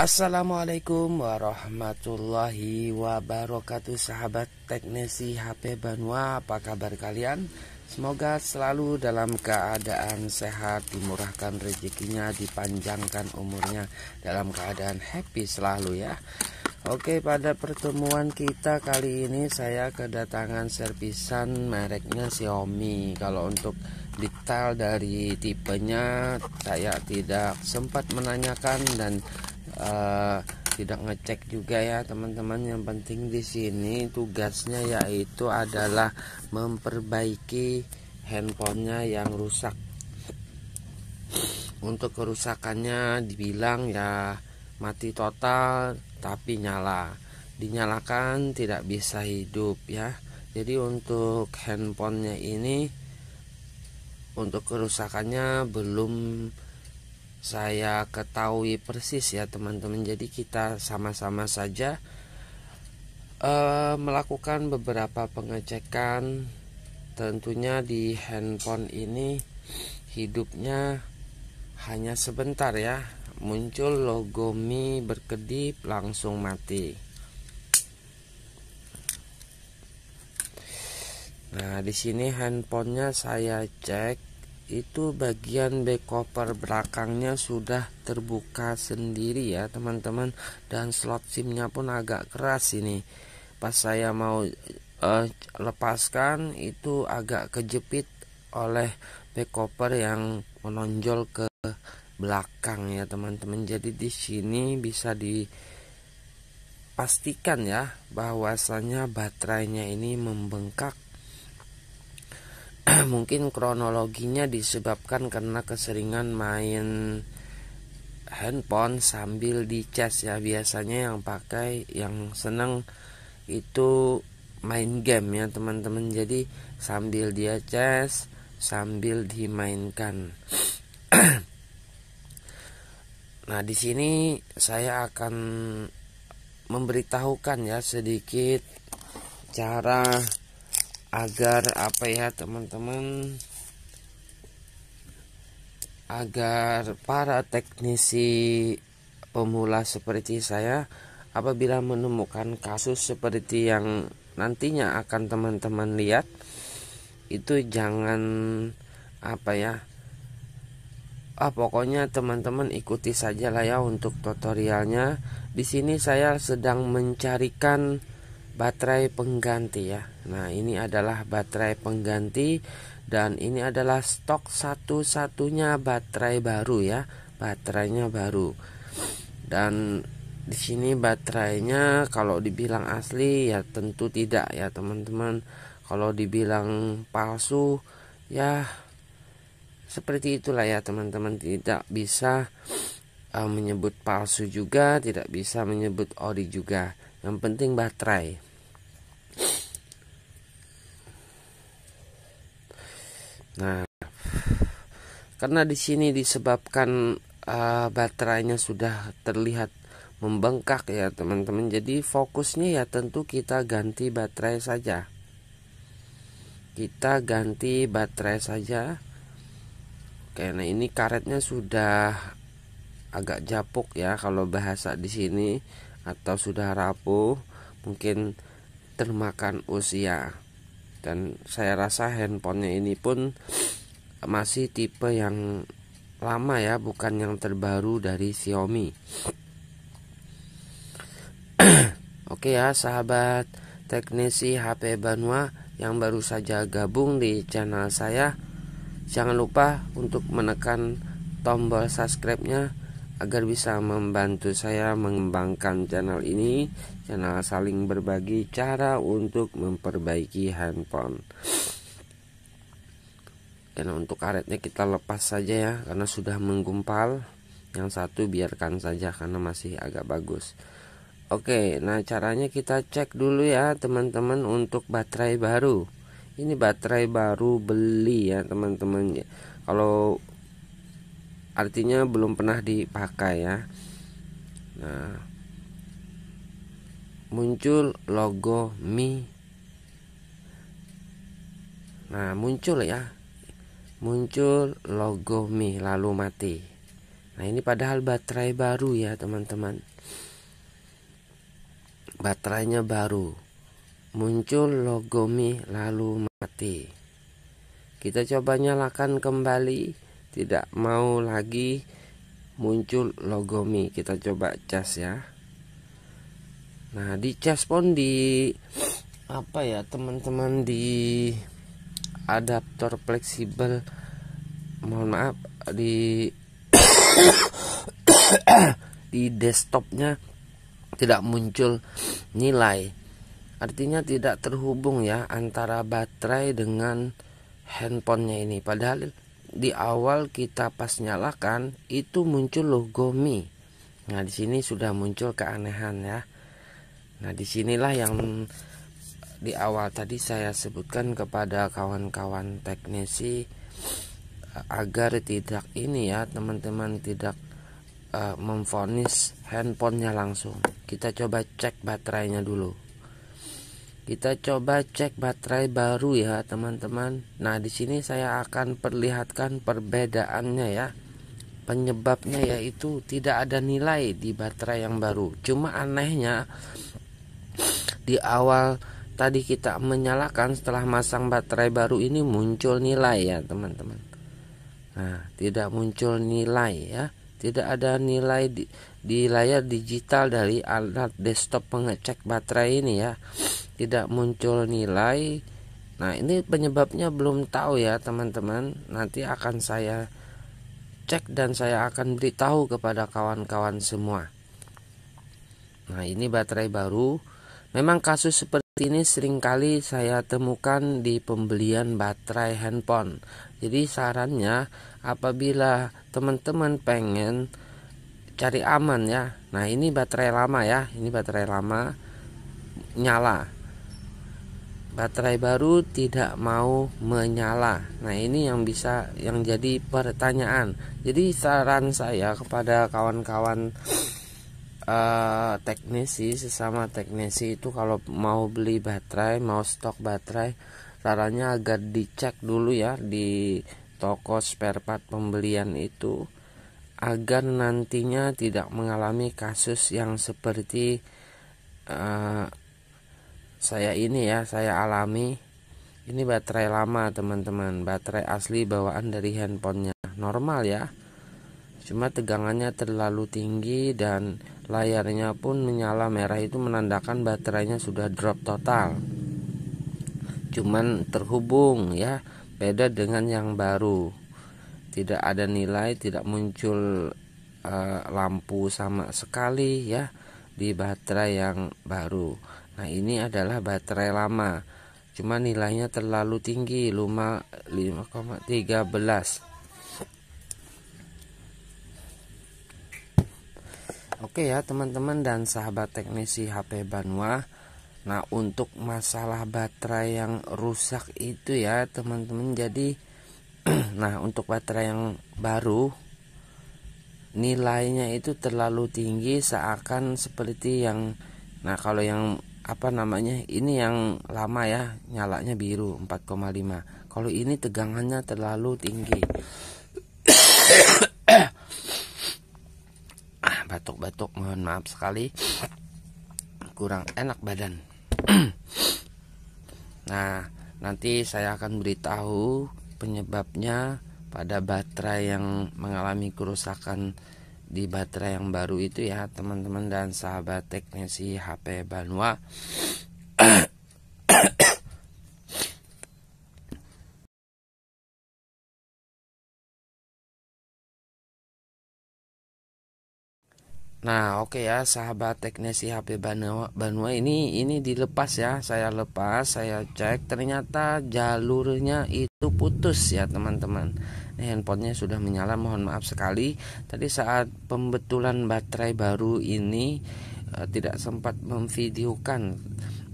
Assalamualaikum warahmatullahi wabarakatuh sahabat teknisi HP Banua apa kabar kalian semoga selalu dalam keadaan sehat dimurahkan rezekinya dipanjangkan umurnya dalam keadaan happy selalu ya Oke pada pertemuan kita kali ini saya kedatangan servisan mereknya Xiaomi Kalau untuk detail dari tipenya saya tidak sempat menanyakan dan uh, tidak ngecek juga ya teman-teman yang penting di sini tugasnya yaitu adalah memperbaiki handphonenya yang rusak untuk kerusakannya dibilang ya mati total tapi nyala dinyalakan tidak bisa hidup ya jadi untuk handphonenya ini untuk kerusakannya belum saya ketahui persis ya teman-teman jadi kita sama-sama saja uh, melakukan beberapa pengecekan tentunya di handphone ini hidupnya hanya sebentar ya muncul logo Mi berkedip langsung mati nah di sini handphonenya saya cek itu bagian back cover belakangnya sudah terbuka sendiri ya teman-teman dan slot simnya pun agak keras ini pas saya mau uh, lepaskan itu agak kejepit oleh back cover yang menonjol ke belakang ya teman-teman jadi di sini bisa dipastikan ya bahwasanya baterainya ini membengkak mungkin kronologinya disebabkan karena keseringan main handphone sambil di chat ya biasanya yang pakai yang seneng itu main game ya teman-teman jadi sambil dia chat sambil dimainkan nah di sini saya akan memberitahukan ya sedikit cara agar apa ya teman-teman agar para teknisi pemula seperti saya apabila menemukan kasus seperti yang nantinya akan teman-teman lihat itu jangan apa ya ah pokoknya teman-teman ikuti saja lah ya untuk tutorialnya di sini saya sedang mencarikan baterai pengganti ya. Nah, ini adalah baterai pengganti dan ini adalah stok satu-satunya baterai baru ya. Baterainya baru. Dan di sini baterainya kalau dibilang asli ya tentu tidak ya teman-teman. Kalau dibilang palsu ya seperti itulah ya teman-teman tidak bisa uh, menyebut palsu juga, tidak bisa menyebut ori juga yang penting baterai nah karena di sini disebabkan uh, baterainya sudah terlihat membengkak ya teman-teman jadi fokusnya ya tentu kita ganti baterai saja kita ganti baterai saja oke nah ini karetnya sudah agak japuk ya kalau bahasa di sini atau sudah rapuh mungkin termakan usia dan saya rasa handphonenya ini pun masih tipe yang lama ya bukan yang terbaru dari Xiaomi Oke ya sahabat teknisi HP Banua yang baru saja gabung di channel saya Jangan lupa untuk menekan tombol subscribe-nya agar bisa membantu saya mengembangkan channel ini channel saling berbagi cara untuk memperbaiki handphone karena untuk karetnya kita lepas saja ya karena sudah menggumpal yang satu biarkan saja karena masih agak bagus Oke nah caranya kita cek dulu ya teman-teman untuk baterai baru ini baterai baru beli ya teman-teman kalau artinya belum pernah dipakai ya nah muncul logo Mi nah muncul ya muncul logo Mi lalu mati nah ini padahal baterai baru ya teman-teman baterainya baru muncul logo Mi lalu mati kita coba nyalakan kembali tidak mau lagi muncul logo Mi kita coba cas ya nah di cas pun di apa ya teman-teman di adaptor fleksibel mohon maaf di di desktopnya tidak muncul nilai artinya tidak terhubung ya antara baterai dengan handphonenya ini padahal di awal kita pas nyalakan itu muncul logo Mi. Nah, di sini sudah muncul keanehan ya. Nah, disinilah yang di awal tadi saya sebutkan kepada kawan-kawan teknisi agar tidak ini ya, teman-teman tidak uh, memfonis handphonenya langsung. Kita coba cek baterainya dulu kita coba cek baterai baru ya teman-teman nah di sini saya akan perlihatkan perbedaannya ya penyebabnya yaitu tidak ada nilai di baterai yang baru cuma anehnya di awal tadi kita menyalakan setelah masang baterai baru ini muncul nilai ya teman-teman nah tidak muncul nilai ya tidak ada nilai di di layar digital dari alat desktop pengecek baterai ini ya tidak muncul nilai nah ini penyebabnya belum tahu ya teman-teman nanti akan saya cek dan saya akan beritahu kepada kawan-kawan semua nah ini baterai baru memang kasus seperti ini seringkali saya temukan di pembelian baterai handphone. Jadi sarannya apabila teman-teman pengen cari aman ya nah ini baterai lama ya ini baterai lama nyala baterai baru tidak mau menyala nah ini yang bisa yang jadi pertanyaan jadi saran saya kepada kawan-kawan uh, teknisi sesama teknisi itu kalau mau beli baterai mau stok baterai sarannya agar dicek dulu ya di toko spare part pembelian itu agar nantinya tidak mengalami kasus yang seperti uh, saya ini ya saya alami ini baterai lama teman-teman baterai asli bawaan dari handphonenya normal ya cuma tegangannya terlalu tinggi dan layarnya pun menyala merah itu menandakan baterainya sudah drop total cuman terhubung ya beda dengan yang baru tidak ada nilai tidak muncul uh, lampu sama sekali ya di baterai yang baru nah ini adalah baterai lama cuma nilainya terlalu tinggi luma 5,13 Oke ya teman-teman dan sahabat teknisi HP Banwa Nah untuk masalah baterai yang rusak itu ya teman-teman jadi nah untuk baterai yang baru nilainya itu terlalu tinggi seakan seperti yang nah kalau yang apa namanya ini yang lama ya nyalanya biru 4,5 kalau ini tegangannya terlalu tinggi ah batuk-batuk mohon maaf sekali kurang enak badan nah nanti saya akan beritahu penyebabnya pada baterai yang mengalami kerusakan di baterai yang baru itu ya teman-teman dan sahabat teknisi HP Banua Nah, oke okay ya, sahabat teknisi HP Banua, Banua ini ini dilepas ya. Saya lepas, saya cek ternyata jalurnya itu putus ya, teman-teman. Eh, handphonenya sudah menyala, mohon maaf sekali. Tadi saat pembetulan baterai baru ini eh, tidak sempat memvideokan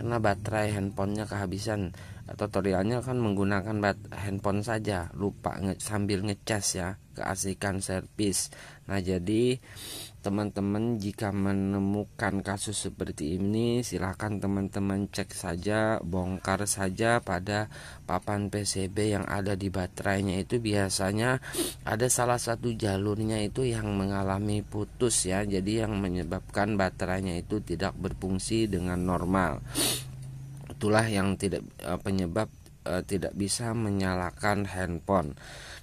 karena baterai handphonenya kehabisan tutorialnya kan menggunakan handphone saja lupa nge sambil ngecas ya keasikan servis nah jadi teman-teman jika menemukan kasus seperti ini silahkan teman-teman cek saja bongkar saja pada papan PCB yang ada di baterainya itu biasanya ada salah satu jalurnya itu yang mengalami putus ya jadi yang menyebabkan baterainya itu tidak berfungsi dengan normal itulah yang tidak eh, penyebab eh, tidak bisa menyalakan handphone.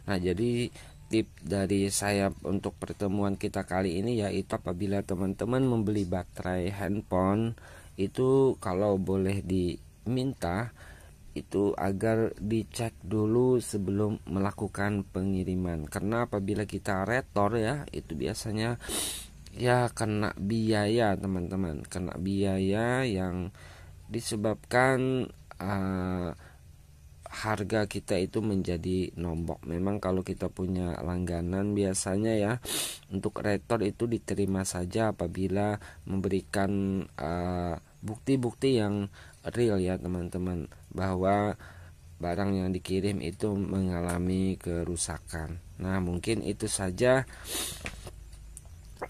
Nah, jadi tip dari saya untuk pertemuan kita kali ini yaitu apabila teman-teman membeli baterai handphone itu kalau boleh diminta itu agar dicek dulu sebelum melakukan pengiriman karena apabila kita retor ya itu biasanya ya kena biaya teman-teman kena biaya yang disebabkan uh, harga kita itu menjadi nombok. Memang kalau kita punya langganan biasanya ya untuk retor itu diterima saja apabila memberikan eh, bukti-bukti uh, yang real ya teman-teman bahwa barang yang dikirim itu mengalami kerusakan. Nah, mungkin itu saja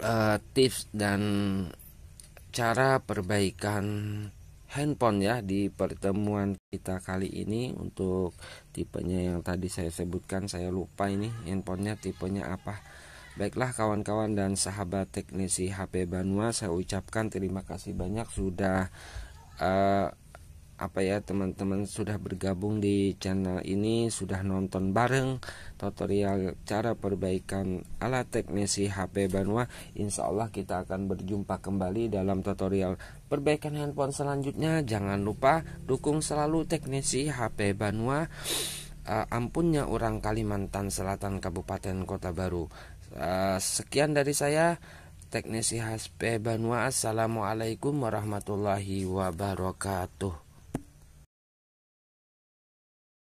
uh, tips dan cara perbaikan handphone ya di pertemuan kita kali ini untuk tipenya yang tadi saya sebutkan saya lupa ini handphonenya tipenya apa baiklah kawan-kawan dan sahabat teknisi HP Banua saya ucapkan terima kasih banyak sudah uh, apa ya teman-teman sudah bergabung di channel ini sudah nonton bareng tutorial cara perbaikan alat teknisi HP banua Insya Allah kita akan berjumpa kembali dalam tutorial perbaikan handphone selanjutnya jangan lupa dukung selalu teknisi HP banua uh, ampunnya orang Kalimantan Selatan Kabupaten Kota Baru uh, sekian dari saya teknisi HP banua Assalamualaikum warahmatullahi wabarakatuh